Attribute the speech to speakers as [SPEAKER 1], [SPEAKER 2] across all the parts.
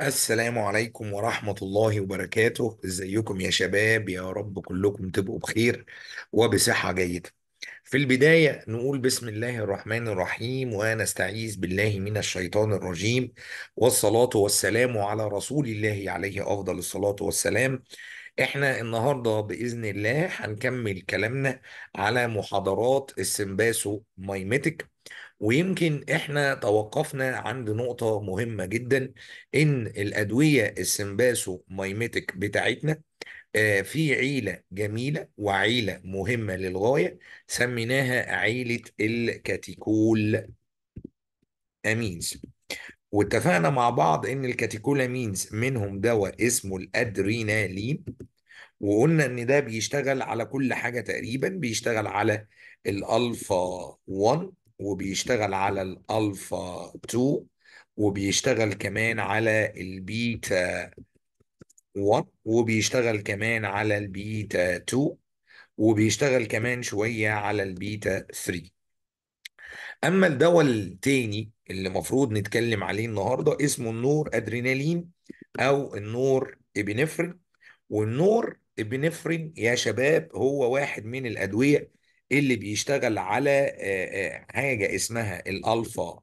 [SPEAKER 1] السلام عليكم ورحمة الله وبركاته ازيكم يا شباب يا رب كلكم تبقوا بخير وبصحة جيدة في البداية نقول بسم الله الرحمن الرحيم ونستعيذ بالله من الشيطان الرجيم والصلاة والسلام على رسول الله عليه أفضل الصلاة والسلام احنا النهاردة بإذن الله هنكمل كلامنا على محاضرات السمباسو مايمتك ويمكن احنا توقفنا عند نقطة مهمة جدا ان الادوية السمباسو مايميتك بتاعتنا آه، في عيلة جميلة وعيلة مهمة للغاية سميناها عيلة الكاتيكول أمينز واتفقنا مع بعض ان امينز منهم دواء اسمه الادرينالين وقلنا ان ده بيشتغل على كل حاجه تقريبا بيشتغل على الالفا 1 وبيشتغل على الالفا 2 وبيشتغل كمان على البيتا 1 وبيشتغل كمان على البيتا 2 وبيشتغل كمان شوية على البيتا 3 أما الدواء التاني اللي المفروض نتكلم عليه النهاردة اسمه النور أدرينالين أو النور إبنفرين والنور إبنفرين يا شباب هو واحد من الأدوية اللي بيشتغل على آه، آه، حاجه اسمها الالفا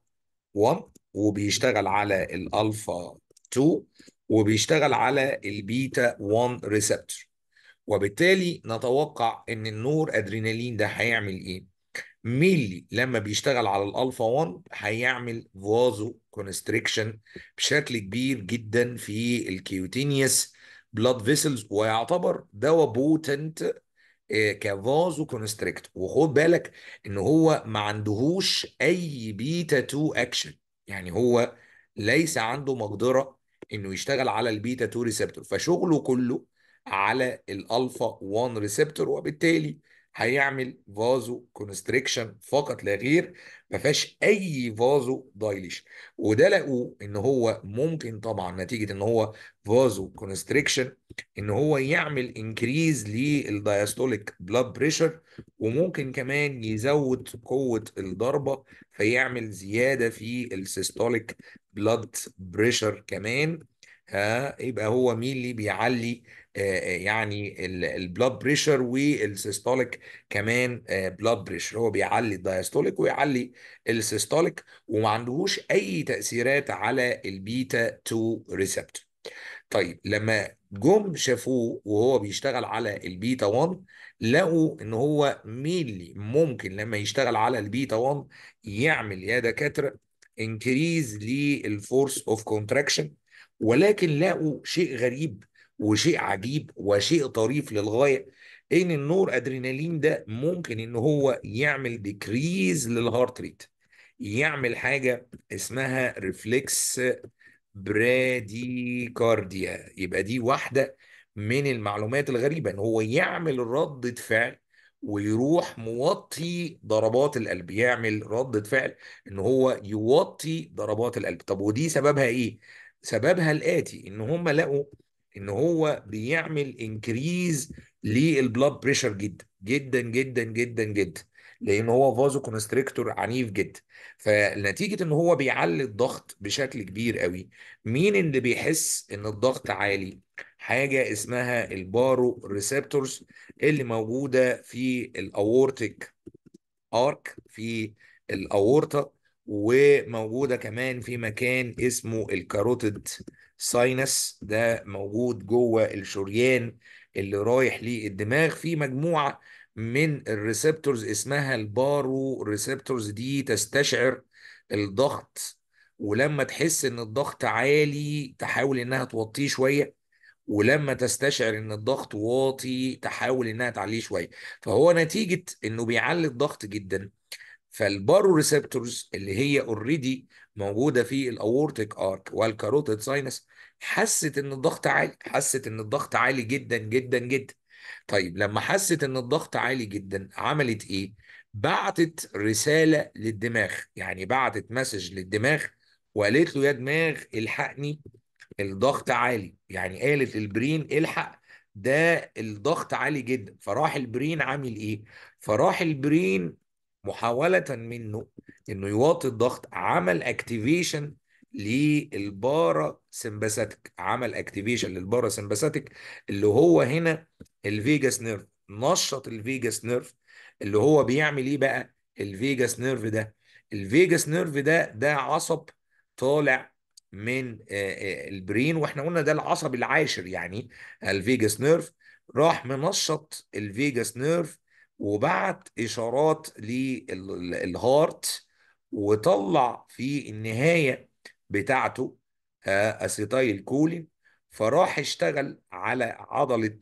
[SPEAKER 1] 1 وبيشتغل على الالفا 2 وبيشتغل على البيتا 1 ريسبتور وبالتالي نتوقع ان النور ادرينالين ده هيعمل ايه ميلي لما بيشتغل على الالفا 1 هيعمل فازو كونستريكشن بشكل كبير جدا في الكيوتينيوس بلاد فيسلز ويعتبر دواء بوتنت آه، كفازو كونستريكت وخد بالك ان هو ما عندهوش اي بيتا 2 اكشن يعني هو ليس عنده مقدره انه يشتغل على البيتا 2 ريسبتور فشغله كله على الالفا 1 ريسبتور وبالتالي هيعمل فازو كونستريكشن فقط لا غير ما فيهاش اي فازو دايليشن وده لقوه ان هو ممكن طبعا نتيجه ان هو فازو كونستريكشن ان هو يعمل انكريز للدايستوليك بلاد بريشر وممكن كمان يزود قوه الضربه فيعمل زياده في السيستوليك بلاد بريشر كمان ها يبقى هو مين اللي بيعلي آه، آه، يعني البلاد بريشر والسيستوليك كمان بلاد آه، بريشر هو بيعلي الدايستوليك ويعلي السيستوليك وما عندهوش اي تاثيرات على البيتا 2 ريسبت طيب لما جم شافوه وهو بيشتغل على البيتا 1 لقوا ان هو مينلي ممكن لما يشتغل على البيتا 1 يعمل يا دكاتره انكريز للفورس اوف كونتراكشن ولكن لقوا شيء غريب وشيء عجيب وشيء طريف للغايه ان النور ادرينالين ده ممكن ان هو يعمل ديكريز للهارت ريت يعمل حاجه اسمها ريفلكس براديكارديا يبقى دي واحده من المعلومات الغريبه ان هو يعمل ردة فعل ويروح موطي ضربات القلب يعمل ردة فعل ان هو يوطي ضربات القلب طب ودي سببها ايه سببها الاتي ان هم لقوا ان هو بيعمل انكريز للبلاد بريشر جدا جدا جدا جدا جدا لان هو فازو كونستريكتور عنيف جدا فنتيجه ان هو بيعلي الضغط بشكل كبير قوي مين اللي بيحس ان الضغط عالي حاجه اسمها البارو ريسبتورز اللي موجوده في الاورتيك ارك في الاورطه وموجوده كمان في مكان اسمه الكاروتيد ساينس ده موجود جوه الشريان اللي رايح للدماغ في مجموعه من الريسبتورز اسمها البارو ريسبتورز دي تستشعر الضغط ولما تحس ان الضغط عالي تحاول انها توطيه شويه ولما تستشعر ان الضغط واطي تحاول انها تعليه شويه فهو نتيجه انه بيعلي الضغط جدا فالبارو ريسبتورز اللي هي اوريدي موجوده في الاورتيك ارك والكاروتيد ساينس حست ان الضغط عالي حست ان الضغط عالي جدا جدا جدا طيب لما حست ان الضغط عالي جدا عملت ايه بعتت رساله للدماغ يعني بعتت مسج للدماغ وقالت له يا دماغ الحقني الضغط عالي يعني قالت البرين الحق ده الضغط عالي جدا فراح البرين عامل ايه فراح البرين محاولة منه انه يواطي الضغط عمل اكتيفيشن للبارا سمباثيك عمل اكتيفيشن للبارا سمباثيك اللي هو هنا الفيجاس نيرف نشط الفيجاس نيرف اللي هو بيعمل ايه بقى الفيجاس نيرف ده الفيجاس نيرف ده ده عصب طالع من آه، آه، البرين واحنا قلنا ده العصب العاشر يعني الفيجاس نيرف راح منشط الفيجاس نيرف وبعت اشارات للهارت وطلع في النهايه بتاعته اسيتايل آه، كولين فراح اشتغل على عضله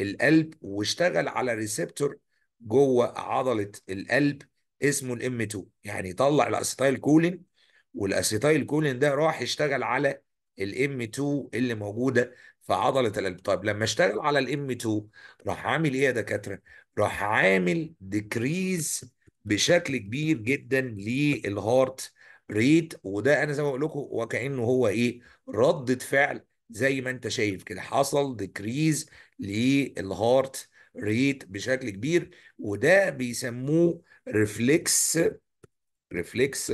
[SPEAKER 1] القلب واشتغل على ريسبتور جوه عضله القلب اسمه الام 2 يعني طلع الاسيتايل كولين والاسيتايل كولين ده راح اشتغل على الام 2 اللي موجوده في عضله القلب طيب لما اشتغل على الام 2 راح عامل ايه يا دكاتره راح عامل ديكريز بشكل كبير جدا للهارت ريت وده انا زي ما بقول لكم وكانه هو ايه رده فعل زي ما انت شايف كده حصل ديكريز للهارت ريت بشكل كبير وده بيسموه ريفلكس ريفلكس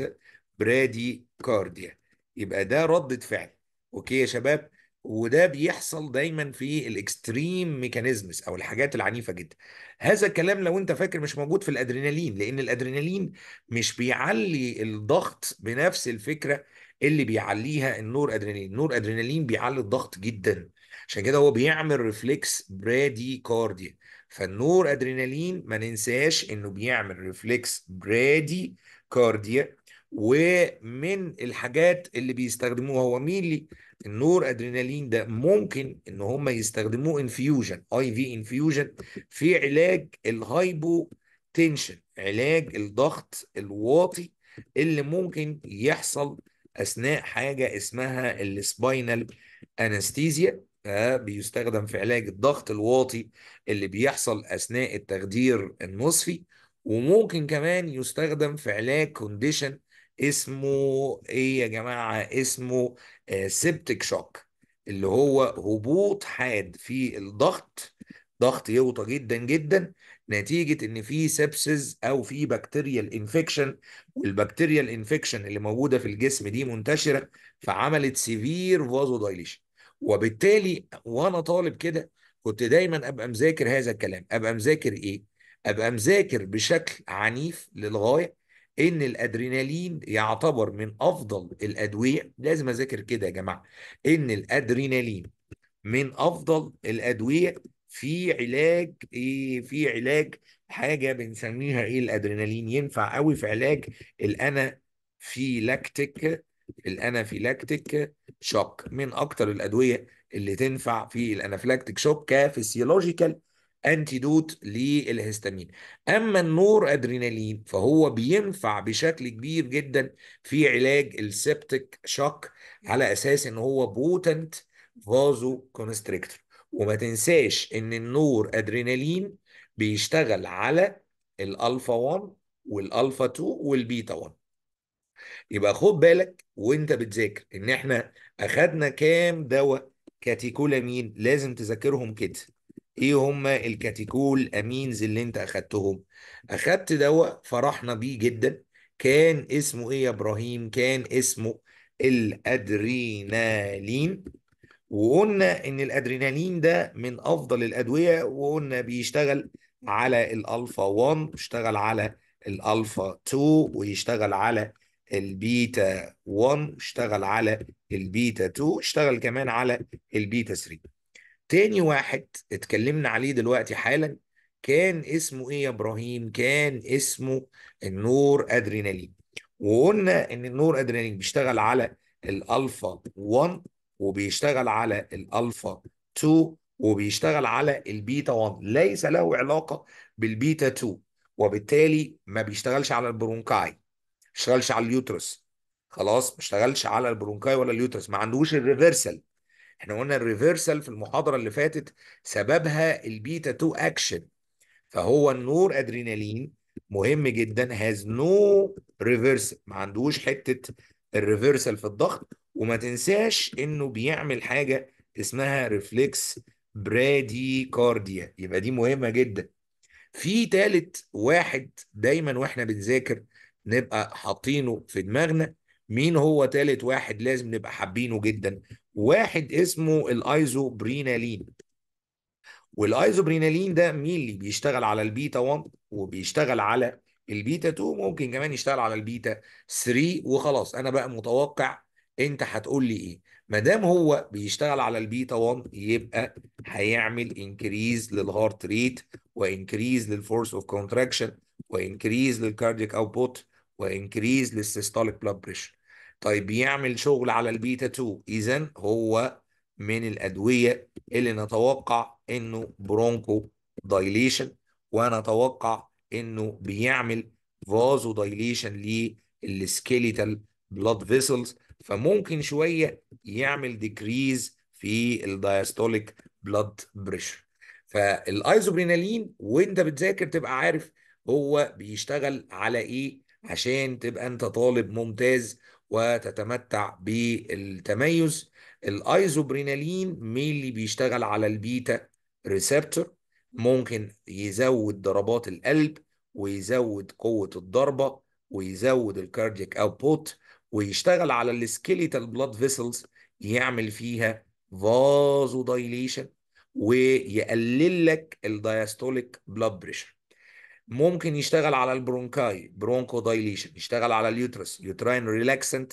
[SPEAKER 1] برادي كارديا يبقى ده ردة فعل اوكي يا شباب وده بيحصل دايما في الاكستريم ميكانيزمز او الحاجات العنيفه جدا هذا الكلام لو انت فاكر مش موجود في الادرينالين لان الادرينالين مش بيعلي الضغط بنفس الفكره اللي بيعليها النور ادرينالين النور ادرينالين بيعلي الضغط جدا عشان كده هو بيعمل ريفلكس برادي كارديا فالنور ادرينالين ما ننساش انه بيعمل ريفلكس برادي كارديا ومن الحاجات اللي بيستخدموها هو مينلي النور ادرينالين ده ممكن ان هم يستخدموه انفيوجن اي في انفيوجن في علاج الهايبو تنشن علاج الضغط الواطي اللي ممكن يحصل اثناء حاجه اسمها السباينال انستيزيا بيستخدم في علاج الضغط الواطي اللي بيحصل اثناء التخدير النصفي وممكن كمان يستخدم في علاج كونديشن اسمه ايه يا جماعه اسمه آه، سبتك شوك اللي هو هبوط حاد في الضغط ضغط يوطى جدا جدا نتيجه ان في سبسز او في بكتيريال انفكشن والبكتيريال انفكشن اللي موجوده في الجسم دي منتشره فعملت سيفير فازو دايليشن وبالتالي وانا طالب كده كنت دايما ابقى مذاكر هذا الكلام ابقى مذاكر ايه ابقى مذاكر بشكل عنيف للغايه ان الادرينالين يعتبر من افضل الادويه لازم اذاكر كده يا جماعه ان الادرينالين من افضل الادويه في علاج ايه في علاج حاجه بنسميها ايه الادرينالين ينفع قوي في علاج الانا في لاكتيك شوك من اكتر الادويه اللي تنفع في الانافيلاكتيك شوك كفسيولوجيكال انتيدوت للهستامين اما النور ادرينالين فهو بينفع بشكل كبير جدا في علاج السبتك شوك على اساس ان هو بوتنت فازو كونستريكتور وما تنساش ان النور ادرينالين بيشتغل على الالفا 1 والالفا 2 والبيتا 1 يبقى خد بالك وانت بتذاكر ان احنا اخدنا كام دواء كاتيكولامين لازم تذاكرهم كده ايه هما الكاتيكول امينز اللي انت اخدتهم اخدت دواء فرحنا بيه جدا كان اسمه ايه يا ابراهيم كان اسمه الادرينالين وقلنا ان الادرينالين ده من افضل الادويه وقلنا بيشتغل على الالفا 1 بيشتغل على الالفا 2 ويشتغل على البيتا 1 اشتغل على البيتا 2 اشتغل كمان على البيتا 3 تاني واحد اتكلمنا عليه دلوقتي حالا كان اسمه ايه يا ابراهيم كان اسمه النور ادرينالين وقلنا ان النور ادرينالين بيشتغل على الالفا 1 وبيشتغل على الالفا 2 وبيشتغل على البيتا 1 ليس له علاقه بالبيتا 2 وبالتالي ما بيشتغلش على البرونكاي ما بيشتغلش على اليوترس خلاص ما بيشتغلش على البرونكاي ولا اليوترس ما عندوش الريفرسال احنا قلنا الريفرسال في المحاضره اللي فاتت سببها البيتا 2 اكشن فهو النور ادرينالين مهم جدا هاز نو ريفرسال ما عندوش حته الريفرسال في الضغط وما تنساش انه بيعمل حاجه اسمها ريفلكس براديكارديا يبقى دي مهمه جدا في تالت واحد دايما واحنا بنذاكر نبقى حاطينه في دماغنا مين هو تالت واحد لازم نبقى حابينه جدا واحد اسمه الايزوبرينالين والايزوبرينالين ده مين اللي بيشتغل على البيتا 1 وبيشتغل على البيتا 2 ممكن كمان يشتغل على البيتا 3 وخلاص انا بقى متوقع انت هتقول لي ايه ما دام هو بيشتغل على البيتا 1 يبقى هيعمل انكريز للهارت ريت وانكريز للفورس اوف كونتراكشن وانكريز للكارديك اوتبوت وانكريز للسيستوليك بلاد بريشر طيب بيعمل شغل على البيتا 2 اذا هو من الادويه اللي نتوقع انه برونكو دايليشن ونتوقع انه بيعمل فازو دايليشن للسكيليتال بلاد فيسلز فممكن شويه يعمل ديكريز في الدايستوليك بلاد بريشر فالايزوبرينالين وانت بتذاكر تبقى عارف هو بيشتغل على ايه عشان تبقى انت طالب ممتاز وتتمتع بالتميز الايزوبرينالين اللي بيشتغل على البيتا ريسبتور ممكن يزود ضربات القلب ويزود قوة الضربة ويزود الكاردييك اوتبوت ويشتغل على السكيليتال بلاد فيسلز يعمل فيها فازو دايليشن ويقلل لك الدايستوليك بلاد بريشر ممكن يشتغل على البرونكاي برونكو دايليشن يشتغل على اليوترس يوتراين ريلاكسنت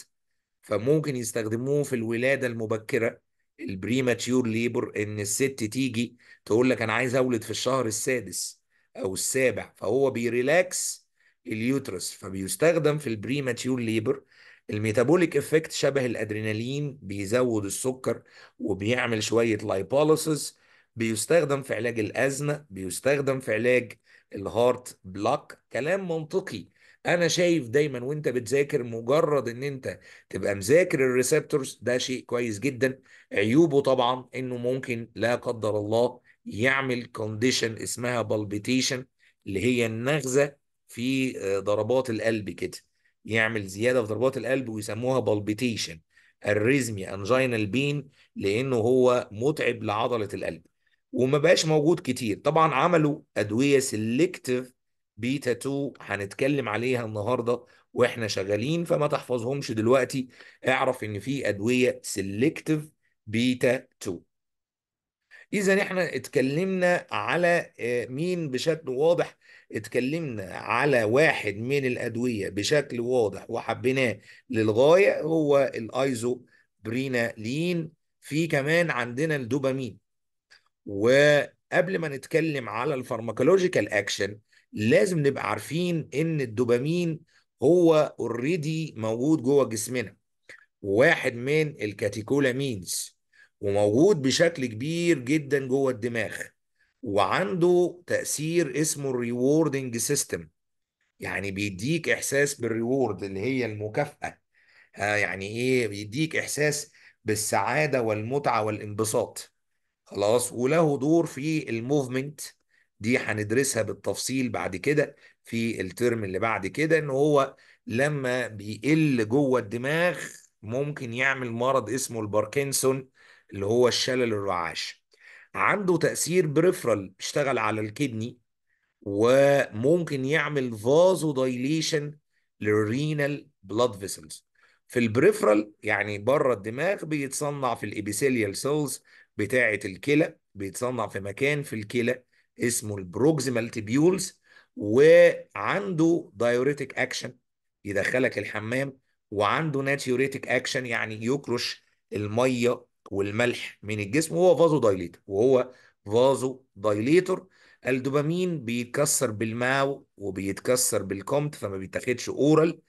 [SPEAKER 1] فممكن يستخدموه في الولاده المبكره البريماتيور ليبر ان الست تيجي تقول لك انا عايز اولد في الشهر السادس او السابع فهو بيريلاكس اليوترس فبيستخدم في البريماتيور ليبر الميتابوليك افكت شبه الادرينالين بيزود السكر وبيعمل شويه لايبوليسيس بيستخدم في علاج الازمه بيستخدم في علاج الهارت بلوك كلام منطقي انا شايف دايما وانت بتذاكر مجرد ان انت تبقى مذاكر الريسبتورز ده شيء كويس جدا عيوبه طبعا انه ممكن لا قدر الله يعمل كونديشن اسمها بالبيتيشن اللي هي النغزه في آه، ضربات القلب كده يعمل زياده في ضربات القلب ويسموها بالبيتيشن الريزمي انجينال بين لانه هو متعب لعضله القلب وما بقاش موجود كتير طبعا عملوا ادويه سيلكتيف بيتا 2 هنتكلم عليها النهارده واحنا شغالين فما تحفظهمش دلوقتي اعرف ان في ادويه سيلكتيف بيتا 2 اذا احنا اتكلمنا على آه، مين بشكل واضح اتكلمنا على واحد من الادويه بشكل واضح وحبيناه للغايه هو الايزو برينالين في كمان عندنا الدوبامين وقبل ما نتكلم على الفارماكولوجيكال اكشن لازم نبقى عارفين ان الدوبامين هو اوريدي موجود جوه جسمنا واحد من الكاتيكولامينز وموجود بشكل كبير جدا جوه الدماغ وعنده تأثير اسمه الريوردنج سيستم يعني بيديك إحساس بالريورد اللي هي المكافأة آه، يعني إيه بيديك إحساس بالسعادة والمتعة والانبساط خلاص وله دور في الموفمنت دي هندرسها بالتفصيل بعد كده في الترم اللي بعد كده ان هو لما بيقل جوه الدماغ ممكن يعمل مرض اسمه الباركنسون اللي هو الشلل الرعاش عنده تأثير بريفرال بيشتغل على الكدني وممكن يعمل فازو دايليشن للرينال بلاد فيسلز في البريفرال يعني بره الدماغ بيتصنع في الابيثيليال سيلز بتاعة الكلى بيتصنع في مكان في الكلى اسمه البروكسيمال تيبيولز وعنده دايوريتك اكشن يدخلك الحمام وعنده ناتيوريتك اكشن يعني يكرش الميه والملح من الجسم وهو فازو دايليتر وهو فازو دايليتر الدوبامين بيتكسر بالماو وبيتكسر بالكومت فما بيتاخدش اورال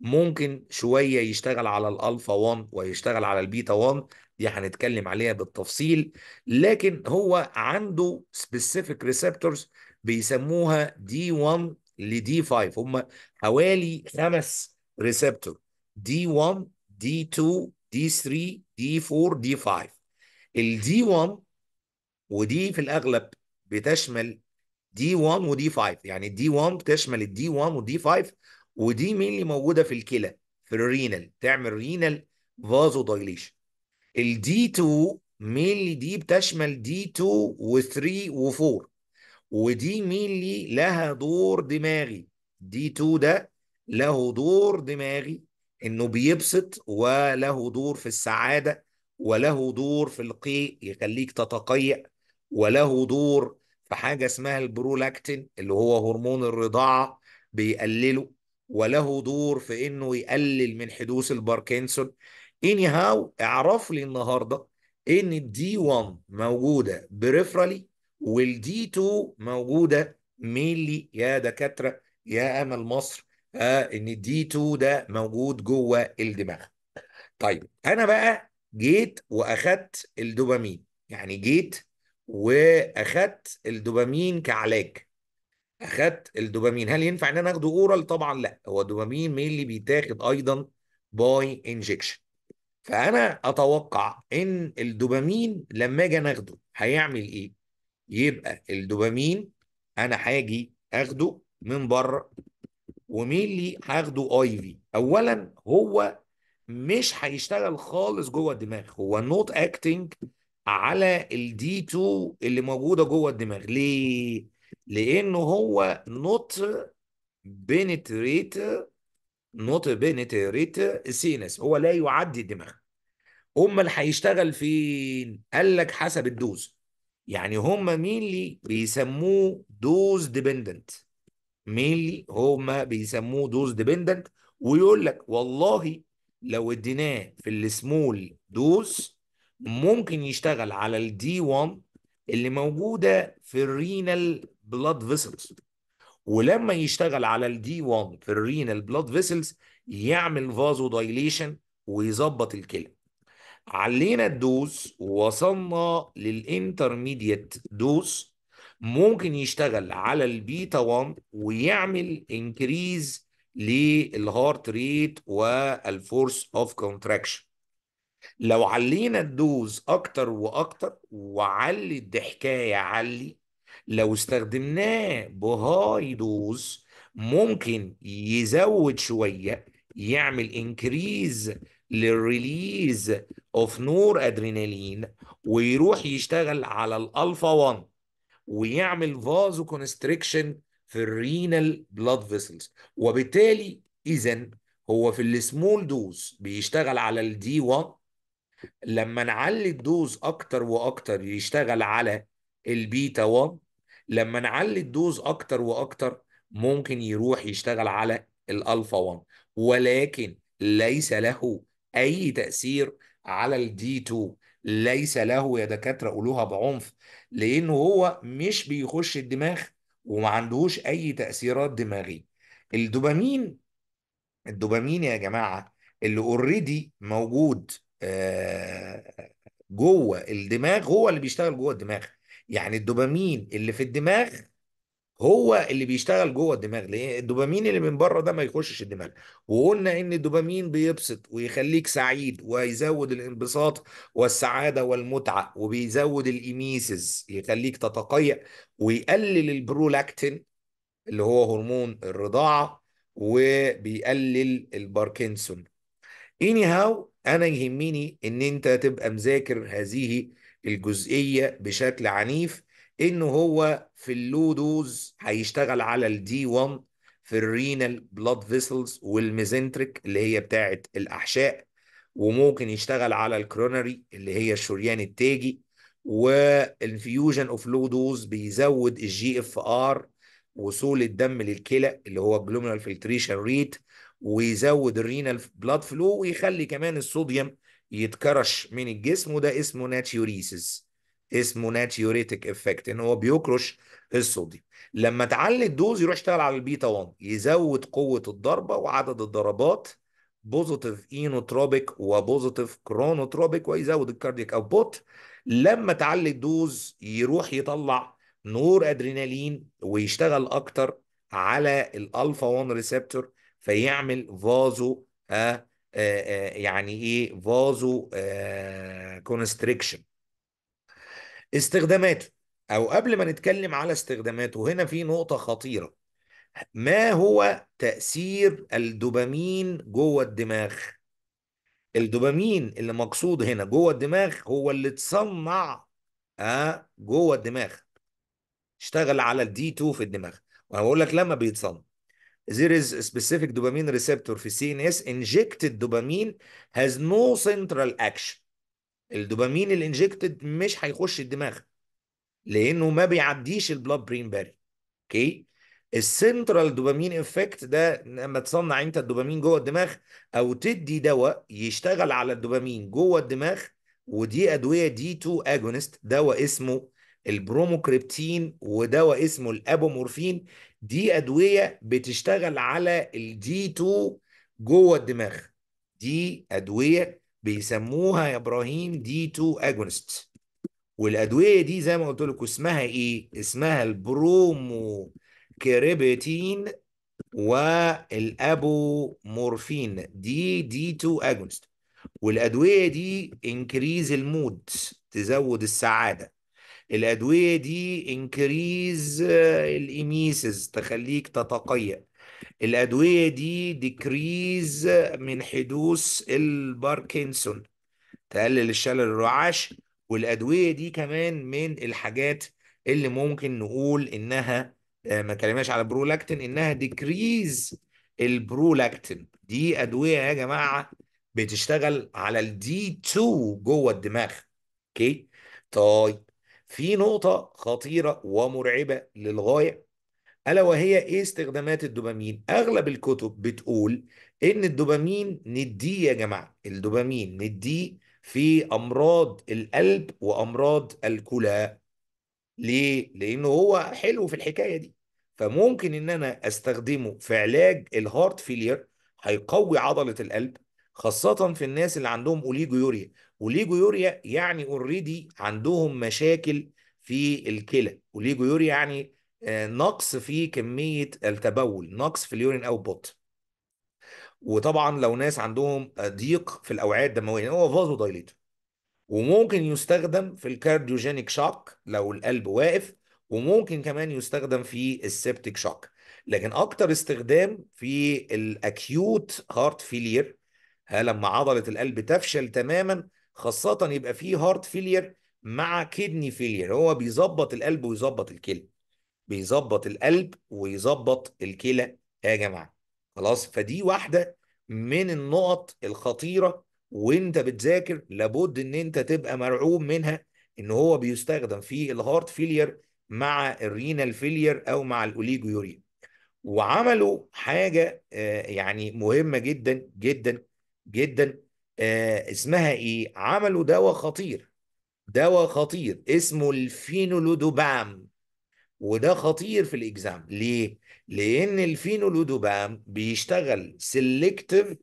[SPEAKER 1] ممكن شويه يشتغل على الالفا 1 ويشتغل على البيتا 1 دي هنتكلم عليها بالتفصيل لكن هو عنده سبيسيفيك ريسبتورز بيسموها دي 1 لدي 5 هم حوالي خمس ريسبتور دي 1 دي 2 دي 3 دي 4 دي 5 الدي 1 ودي في الاغلب بتشمل دي 1 ودي 5 يعني الدي 1 بتشمل الدي 1 والدي 5 ودي مين اللي موجوده في الكلى في الرينال تعمل رينال فازو دايليشن الدي 2 مينلي دي بتشمل دي 2 و3 و4 ودي مينلي لها دور دماغي دي 2 ده له دور دماغي انه بيبسط وله دور في السعاده وله دور في القيء يخليك تتقيأ وله دور في حاجه اسمها البرولاكتين اللي هو هرمون الرضاعه بيقلله وله دور في انه يقلل من حدوث الباركنسون اني هاو اعرف لي النهارده ان الدي 1 موجوده بريفرالي والدي 2 موجوده مينلي يا دكاتره يا امل مصر آه ان الدي 2 ده موجود جوه الدماغ طيب انا بقى جيت واخدت الدوبامين يعني جيت واخدت الدوبامين كعلاج اخدت الدوبامين هل ينفع ان انا اخده اورال طبعا لا هو الدوبامين مينلي بيتاخد ايضا باي انجكشن فانا اتوقع ان الدوبامين لما اجي اخده هيعمل ايه يبقى الدوبامين انا هاجي اخده من بره ومينلي هاخده اي في اولا هو مش هيشتغل خالص جوه الدماغ هو نوت اكتنج على الدي 2 اللي موجوده جوه الدماغ ليه لانه هو نوت بينتريت نوت بينتريت سينس هو لا يعدي الدماغ امال هيشتغل فين قال لك حسب الدوز يعني هم مينلي بيسموه دوز ديبندنت مينلي هم بيسموه دوز ديبندنت ويقول لك والله لو اديناه في السمول دوز ممكن يشتغل على الدي 1 اللي موجوده في الرينال blood vessels ولما يشتغل على الدي 1 في الرينال بلاد فيسلز يعمل فازو دايليشن ويظبط الكلى علينا الدوز وصلنا للانترميديت دوز ممكن يشتغل على البيتا 1 ويعمل انكريز للهارت ريت والفورس اوف كونتراكشن لو علينا الدوز اكتر واكتر وعلي الضحكايه علي لو استخدمناه بهاي دوز ممكن يزود شوية يعمل انكريز للريليز اوف نور ادرينالين ويروح يشتغل على الالفا 1 ويعمل فازو كونستريكشن في الرينال بلاد فيسلز وبالتالي اذا هو في السمول دوز بيشتغل على الدي 1 لما نعلي الدوز اكتر واكتر يشتغل على البيتا 1 لما نعلي الدوز اكتر واكتر ممكن يروح يشتغل على الالفا 1 ولكن ليس له اي تاثير على الدي 2 ليس له يا دكاتره قولوها بعنف لانه هو مش بيخش الدماغ وما عندهوش اي تاثيرات دماغيه الدوبامين الدوبامين يا جماعه اللي اوريدي موجود آه، جوه الدماغ هو اللي بيشتغل جوه الدماغ يعني الدوبامين اللي في الدماغ هو اللي بيشتغل جوه الدماغ ليه الدوبامين اللي من بره ده ما يخشش الدماغ وقلنا ان الدوبامين بيبسط ويخليك سعيد ويزود الانبساط والسعاده والمتعه وبيزود الايميسز يخليك تتقيأ ويقلل البرولاكتين اللي هو هرمون الرضاعه وبيقلل الباركنسون اني هاو انا يهمني ان انت تبقى مذاكر هذه الجزئيه بشكل عنيف انه هو في اللو دوز هيشتغل على الدي 1 في الرينال بلاد فيسلز والميزنتريك اللي هي بتاعه الاحشاء وممكن يشتغل على الكرونري اللي هي الشريان التاجي والانفيوجن اوف لو دوز بيزود الجي اف ار وصول الدم للكلى اللي هو الجلوميرال فلتريشن ريت ويزود الرينال بلاد فلو ويخلي كمان الصوديوم يتكرش من الجسم وده اسمه ناتيوريسيس اسمه ناتيوريتك افكت ان هو بيكرش الصوديوم لما تعلي الدوز يروح يشتغل على البيتا 1 يزود قوه الضربه وعدد الضربات بوزيتيف اينوتروبيك وبوزيتيف كرونوتروبيك ويزود الكاردييك اوتبوت لما تعلي الدوز يروح يطلع نور ادرينالين ويشتغل اكتر على الالفا 1 ريسبتور فيعمل فازو آه،, آه آه يعني ايه فازو آه كونستريكشن استخداماته او قبل ما نتكلم على استخداماته هنا في نقطه خطيره ما هو تاثير الدوبامين جوه الدماغ الدوبامين اللي مقصود هنا جوه الدماغ هو اللي اتصنع آه جوه الدماغ اشتغل على الدي 2 في الدماغ وهقول لك لما بيتصنع there is a specific dopamine receptor في CNS injected dopamine has no central action الدوبامين اللي injected مش هيخش الدماغ لانه ما بيعديش البلاد برين باري اوكي السنترال دوبامين افكت ده لما تصنع انت الدوبامين جوه الدماغ او تدي دواء يشتغل على الدوبامين جوه الدماغ ودي ادويه دي 2 اجونست دواء اسمه البروموكريبتين ودواء اسمه الابومورفين دي ادويه بتشتغل على الدي 2 جوه الدماغ دي ادويه بيسموها يا ابراهيم دي 2 اجونست والادويه دي زي ما قلت لكم اسمها ايه اسمها البروموكريبتين والابومورفين دي دي 2 اجونست والادويه دي انكريز المود تزود السعاده الادويه دي انكريز آه، الايميسز تخليك تتقيأ الادويه دي ديكريز من حدوث الباركنسون تقلل الشلل الرعاش والادويه دي كمان من الحاجات اللي ممكن نقول انها آه، ما كلمناش على برولاكتين انها ديكريز البرولاكتين دي ادويه يا جماعه بتشتغل على الدي 2 جوه الدماغ اوكي طيب في نقطة خطيرة ومرعبة للغاية ألا وهي إيه استخدامات الدوبامين؟ أغلب الكتب بتقول إن الدوبامين نديه يا جماعة الدوبامين نديه في أمراض القلب وأمراض الكلى ليه؟ لأنه هو حلو في الحكاية دي فممكن إن أنا أستخدمه في علاج الهارت فيلير هيقوي عضلة القلب خاصة في الناس اللي عندهم أوليجيوريا وليجو يوريا يعني اوريدي عندهم مشاكل في الكلى وليجو يوريا يعني آه، نقص في كميه التبول نقص في اليورين اوتبوت وطبعا لو ناس عندهم ضيق في الاوعيه الدمويه يعني هو فازو دايليتر وممكن يستخدم في الكارديوجينيك شوك لو القلب واقف وممكن كمان يستخدم في السبتيك شوك لكن اكتر استخدام في الاكيوت هارت فيلير لما عضله القلب تفشل تماما خاصه يبقى فيه هارت فيلير مع كدني فيلير هو بيظبط القلب ويظبط الكلى بيظبط القلب ويظبط الكلى يا جماعه خلاص فدي واحده من النقط الخطيره وانت بتذاكر لابد ان انت تبقى مرعوب منها ان هو بيستخدم في الهارت فيلير مع الرينال فيلير او مع الاوليجويوريا وعملوا حاجه آه، يعني مهمه جدا جدا جدا آه اسمها ايه عملوا دواء خطير دواء خطير اسمه الفينولودوبام وده خطير في الاكزام ليه لان الفينولودوبام بيشتغل سيلكتيف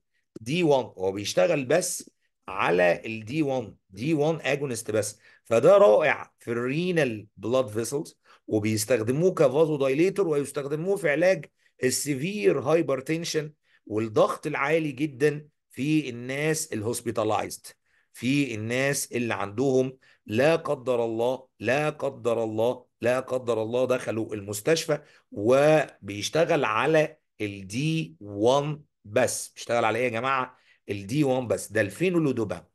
[SPEAKER 1] دي 1 هو بيشتغل بس على الدي 1 دي 1 اجونست بس فده رائع في الرينال بلاد فيسلز وبيستخدموه كفازو دايليتور ويستخدموه في علاج السيفير هايبرتنشن والضغط العالي جدا في الناس الهوسبيتالايزد في الناس اللي عندهم لا قدر الله لا قدر الله لا قدر الله دخلوا المستشفى وبيشتغل على الدي 1 بس بيشتغل على ايه يا جماعه الدي 1 بس ده الفينولودوبا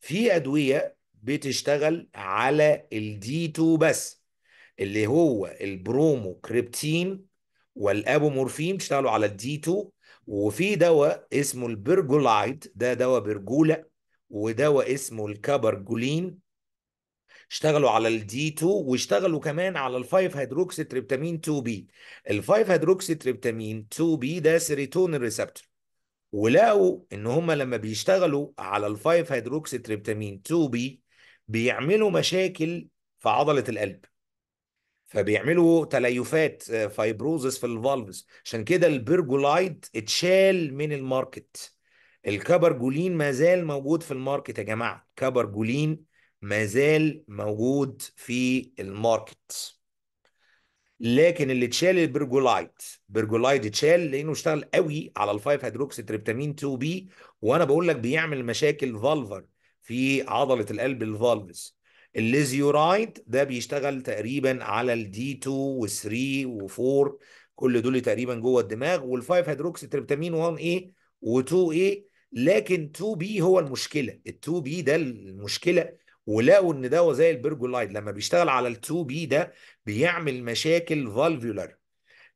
[SPEAKER 1] في ادويه بتشتغل على الدي 2 بس اللي هو البرومو كريبتين والابومورفين بيشتغلوا على الدي 2 وفي دواء اسمه البرجولايد ده دواء برجولة ودواء اسمه الكابرجولين اشتغلوا على الدي 2 واشتغلوا كمان على ال ال5 هيدروكسي تريبتامين 2 بي ال5 هيدروكسي تريبتامين 2 بي ده سيروتونين ريسبتور ولقوا ان هم لما بيشتغلوا على ال ال5 هيدروكسي تريبتامين 2 بي بيعملوا مشاكل في عضلة القلب فبيعملوا تليفات آه، فايبروزس في الفالفز عشان كده البرجولايد اتشال من الماركت الكبرجولين ما زال موجود في الماركت يا جماعه كبرجولين ما زال موجود في الماركت لكن اللي اتشال البرجولايت برجولايت اتشال لانه اشتغل قوي على الفايف هيدروكسي تريبتامين 2 بي وانا بقول لك بيعمل مشاكل فالفر في عضله القلب الفالفز الليزيورايد ده بيشتغل تقريبا على الدي 2 و3 و4 كل دول تقريبا جوه الدماغ وال5 هيدروكسي تريبتامين 1 اي و2 اي لكن 2 بي هو المشكله ال2 بي ده المشكله ولقوا ان ده زي البرجولايد لما بيشتغل على ال2 بي ده بيعمل مشاكل فالفولار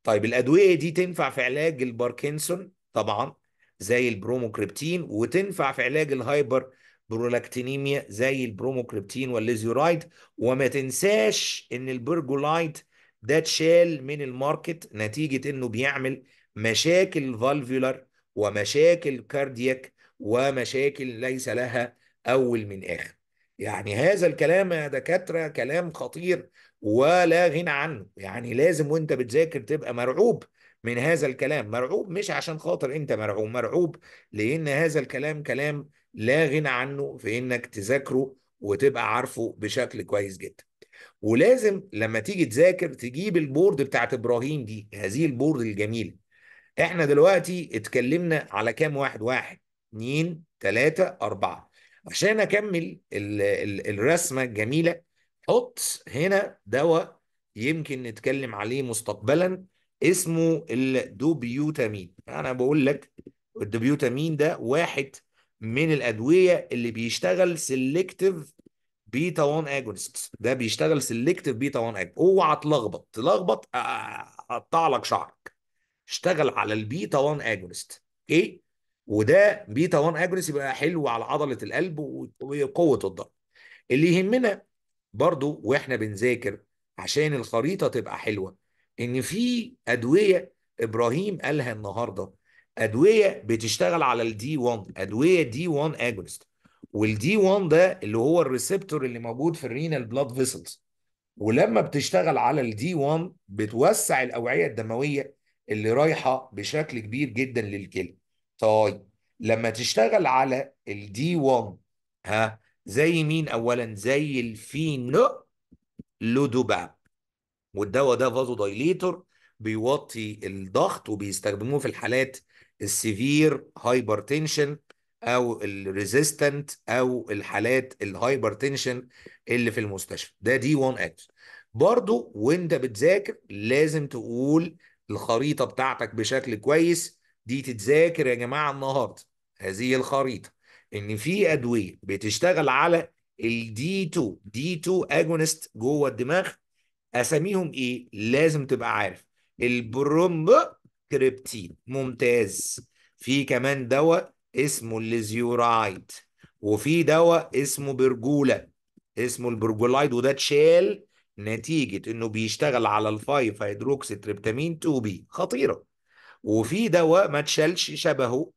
[SPEAKER 1] طيب الادويه دي تنفع في علاج الباركنسون طبعا زي البروموكريبتين وتنفع في علاج الهايبر برولاكتينيميا زي البروموكريبتين والليزيورايد وما تنساش ان البرجولايد ده اتشال من الماركت نتيجه انه بيعمل مشاكل فالفيولار ومشاكل كاردياك ومشاكل ليس لها اول من اخر يعني هذا الكلام يا دكاتره كلام خطير ولا غنى عنه يعني لازم وانت بتذاكر تبقى مرعوب من هذا الكلام مرعوب مش عشان خاطر انت مرعوب مرعوب لان هذا الكلام كلام لا غنى عنه في انك تذاكره وتبقى عارفه بشكل كويس جدا ولازم لما تيجي تذاكر تجيب البورد بتاعت ابراهيم دي هذه البورد الجميله احنا دلوقتي اتكلمنا على كام واحد واحد اتنين تلاتة اربعة عشان اكمل الـ الـ الرسمة الجميلة حط هنا دواء يمكن نتكلم عليه مستقبلا اسمه الدوبيوتامين انا بقول لك الدوبيوتامين ده واحد من الادويه اللي بيشتغل سيلكتيف بيتا 1 اجونست ده بيشتغل سيلكتيف بيتا 1 اجونست اوعى تلخبط تلخبط اقطع آه، لك شعرك اشتغل على البيتا 1 اجونست اوكي وده بيتا 1 اجونست يبقى حلو على عضله القلب وقوه الضغط اللي يهمنا برضو واحنا بنذاكر عشان الخريطه تبقى حلوه ان في ادويه ابراهيم قالها النهارده ادويه بتشتغل على الدي 1 ادويه دي 1 اجونست والدي 1 ده اللي هو الريسبتور اللي موجود في الرينال بلاد فيسلز ولما بتشتغل على الدي 1 بتوسع الاوعيه الدمويه اللي رايحه بشكل كبير جدا للكلى طيب لما تشتغل على الدي 1 ها زي مين اولا زي الفينو لودوباب والدواء ده فازو دايليتور بيوطي الضغط وبيستخدموه في الحالات السيفير هايبرتنشن او الريزيستنت او الحالات الهايبرتنشن اللي في المستشفى ده دي 1 اكس برضو وانت بتذاكر لازم تقول الخريطه بتاعتك بشكل كويس دي تتذاكر يا جماعه النهارده هذه الخريطه ان في ادويه بتشتغل على الدي 2 دي 2 اجونست جوه الدماغ اساميهم ايه لازم تبقى عارف البرومب كريبتين ممتاز في كمان دواء اسمه الليزيورايد وفي دواء اسمه برجولا اسمه البرجولايد وده اتشال نتيجة انه بيشتغل على الفايف هيدروكسي تريبتامين 2 بي خطيرة وفي دواء ما اتشالش شبهه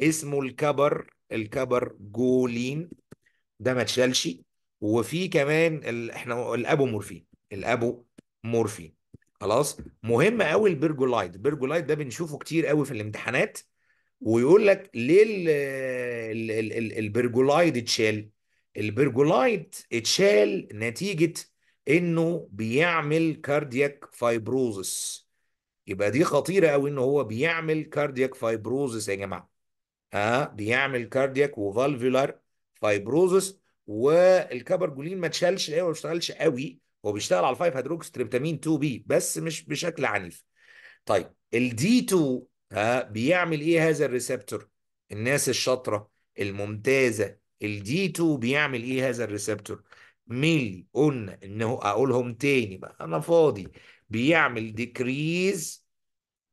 [SPEAKER 1] اسمه الكبر الكبر جولين ده ما اتشالش وفي كمان ال... احنا الابو مورفين الابو مورفين خلاص مهم قوي البرجولايت البرجولايت ده بنشوفه كتير قوي في الامتحانات ويقول لك ليه البرجولايت اتشال البرجولايت اتشال نتيجه انه بيعمل كاردياك فايبروزس يبقى دي خطيره قوي ان هو بيعمل كاردياك فايبروزس يا جماعه ها آه بيعمل كاردياك وفالفولار فايبروزس والكبرجولين ما اتشالش ايه ما اشتغلش قوي هو بيشتغل على 5 هيدروكستريبتامين 2 بي بس مش بشكل عنيف طيب الدي 2 ها بيعمل ايه هذا الريسبتور الناس الشاطره الممتازه الدي 2 بيعمل ايه هذا الريسبتور ميل قلنا انه اقولهم تاني بقى انا فاضي بيعمل ديكريز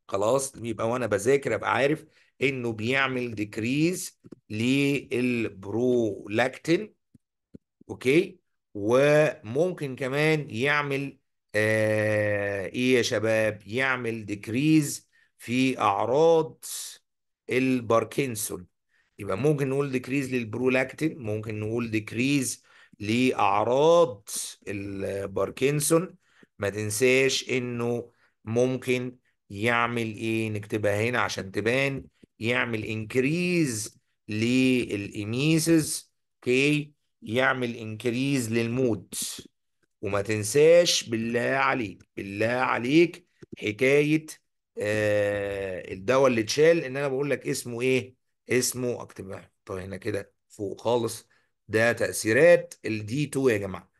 [SPEAKER 1] خلاص يبقى وانا بذاكر ابقى عارف انه بيعمل ديكريز للبرولاكتين اوكي وممكن كمان يعمل آه ايه يا شباب يعمل ديكريز في اعراض الباركنسون يبقى ممكن نقول ديكريز للبرولاكتين ممكن نقول ديكريز لاعراض الباركنسون ما تنساش انه ممكن يعمل ايه نكتبها هنا عشان تبان يعمل انكريز للإميسز اوكي يعمل انكريز للمود وما تنساش بالله عليك بالله عليك حكايه آه الدواء اللي اتشال ان انا بقول لك اسمه ايه اسمه اكتبها طب هنا كده فوق خالص ده تاثيرات الدي 2 يا جماعه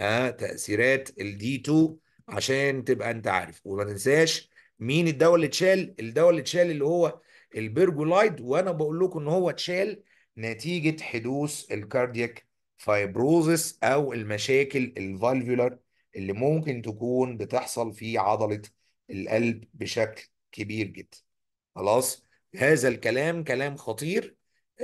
[SPEAKER 1] ها آه تاثيرات الدي 2 عشان تبقى انت عارف وما تنساش مين الدواء اللي اتشال الدواء اللي اتشال اللي هو البرجولايد وانا بقول لكم ان هو اتشال نتيجه حدوث الكاردياك فايبروزس او المشاكل الفالفولار اللي ممكن تكون بتحصل في عضله القلب بشكل كبير جدا خلاص هذا الكلام كلام خطير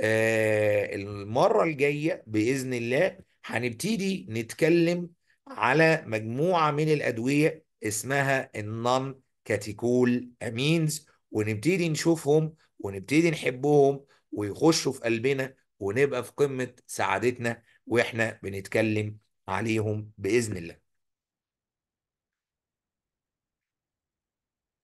[SPEAKER 1] آه المره الجايه باذن الله هنبتدي نتكلم على مجموعه من الادويه اسمها النون كاتيكول امينز ونبتدي نشوفهم ونبتدي نحبهم ويخشوا في قلبنا ونبقى في قمه سعادتنا واحنا بنتكلم عليهم باذن الله